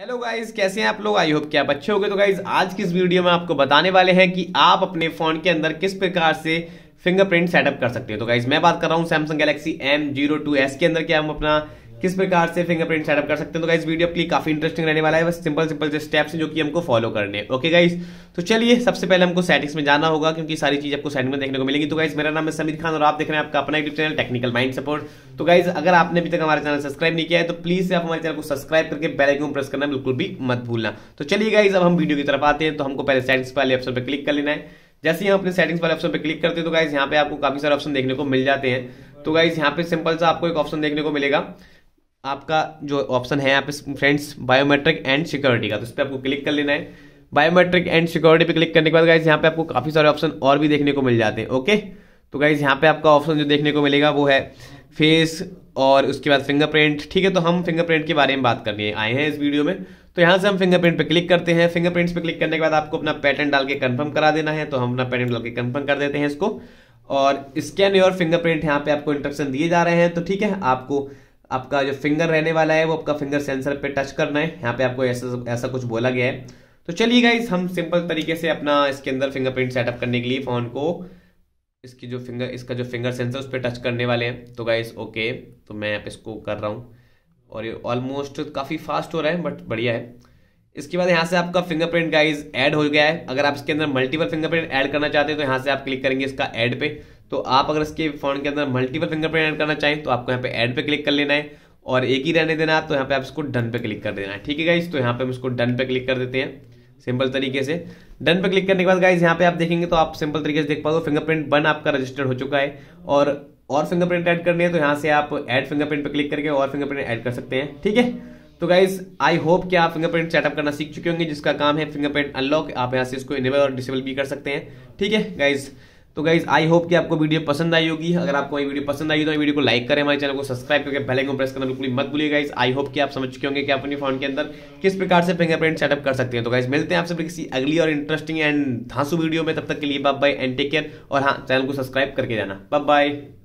hello guys कैसे हैं आप लोग आई होप क्या बच्चे हो गए तो गाइज आज की इस वीडियो में आपको बताने वाले हैं कि आप अपने फोन के अंदर किस प्रकार से फिंगरप्रिंट सेटअप कर सकते हैं तो गाइज मैं बात कर रहा हूं Samsung Galaxy M zero two S के अंदर क्या हम अपना किस प्रकार से फिंगरप्रिंट सेटअप कर सकते हैं तो गाइस वीडियो अपनी काफी इंटरेस्टिंग रहने वाला है बस सिंपल सिंपल स्टेप्स हैं जो कि हमको फॉलो करने ओके गाइज तो चलिए सबसे पहले हमको सेटिंग्स में जाना होगा क्योंकि सारी चीज आपको सेटिंग में देखने को मिलेगी तो गाइज मेरा नाम है समीर खान और आप देख रहे हैं आपका अपना YouTube channel technical mind support तो गाइज अगर आपने अभी तक हमारे चैनल सब्सक्राइब नहीं किया है तो प्लीज आप हमारे चैनल को सब्सक्राइब करके बेल आइकन प्रेस करना बिल्कुल भी मत भूलना तो चलिए गाइज अब हम वीडियो की तरफ आते हैं तो हमको पहले सेटिंग्स वाले ऑप्शन पर क्लिक कर लेना है जैसे ही हम अपने सेटिंग्स वाले ऑप्शन पर क्लिक करते हैं तो गाइज यहाँ पे आपको काफी सारे ऑप्शन देखने को मिल जाते हैं तो गाइज यहाँ पे सिंपल सा आपको एक ऑप्शन देखने को मिलेगा आपका जो ऑप्शन है यहाँ पे फ्रेंड्स बायोमेट्रिक एंड सिक्योरिटी का तो इस पर आपको क्लिक कर लेना है बायोमेट्रिक एंड सिक्योरिटी पे क्लिक करने के बाद गाइज यहाँ पे आपको काफ़ी सारे ऑप्शन और भी देखने को मिल जाते हैं ओके तो गाइज यहाँ पे आपका ऑप्शन जो देखने को मिलेगा वो है फेस और उसके बाद फिंगरप्रिंट ठीक है तो हम फिंगरप्रिंट के बारे में बात करनी आए हैं इस वीडियो में तो यहाँ से हम फिंगरप्रिंट पे क्लिक करते हैं फिंगरप्रिंट्स पे क्लिक करने के बाद आपको अपना पैटर्न डाल के कन्फर्म करा देना है तो हम अपना पैटर्न डाल के कन्फर्म कर देते हैं इसको और स्कैन योर फिंगरप्रिंट यहाँ पे आपको इंस्ट्रक्शन दिए जा रहे हैं तो ठीक है आपको आपका जो फिंगर रहने वाला है वो आपका फिंगर सेंसर पे टच करना है यहाँ पे आपको ऐसा ऐसा कुछ बोला गया है तो चलिए गाइज हम सिंपल तरीके से अपना इसके अंदर फिंगरप्रिंट सेटअप करने के लिए फ़ोन को इसकी जो फिंगर इसका जो फिंगर सेंसर उस पर टच करने वाले हैं तो गाइज ओके तो मैं आप इसको कर रहा हूँ और ये ऑलमोस्ट काफ़ी फास्ट हो रहा है बट बढ़िया है इसके बाद यहाँ से आपका फिंगरप्रिंट गाइज ऐड हो गया है अगर आप इसके अंदर मल्टीपल फिंगरप्रिंट ऐड करना चाहते हैं तो यहाँ से आप क्लिक करेंगे इसका ऐड पे तो आप अगर इसके फोन के अंदर मल्टीपल फिंगरप्रिंट ऐड करना चाहें तो आपको यहाँ पे ऐड पे क्लिक कर लेना है और एक ही रहने देना है तो यहाँ पे आप इसको डन पे क्लिक कर देना है ठीक है गाइज तो यहाँ पे हम इसको डन पे क्लिक कर देते हैं सिंपल तरीके से डन पे क्लिक करने के बाद गाइज यहाँ पे आप देखेंगे तो आप सिंपल तरीके से देख पाओगे फिंगरप्रिंट बन आपका रजिस्टर्ड हो चुका है और और फिंगरप्रिंट ऐड करनी है तो यहाँ से आप एड फिंगरप्रिंट पे क्लिक करके और फिंगरप्रिंट ऐड कर सकते हैं ठीक है तो गाइज आई होप कि आप फिंगरप्रिंट सेटअप करना सीख चुके होंगे जिसका काम है फिंगरप्रिंट अनलॉक आप यहाँ से इसको इनेबल और डिसेबल भी कर सकते हैं ठीक है गाइज तो गाइज आई होप कि आपको वीडियो पसंद आई होगी अगर आपको ये वीडियो पसंद आई तो वीडियो को लाइक करें हमारे चैनल को सब्सक्राइब करके पहले को प्रेस करना बिल्कुल मत भूलिए गाइज आई होप कि आप समझ चुके होंगे कि आप अपने फोन के अंदर किस प्रकार से फिंगरप्रिंट सेटअप कर सकते हैं तो गाइज मिलते हैं आप सभी किसी अगली और इंटरेस्टिंग एंड धांसू वीडियो में तब तक के लिए bye bye and take care और हाँ चैनल को सब्सक्राइब करके जाना बाय बाय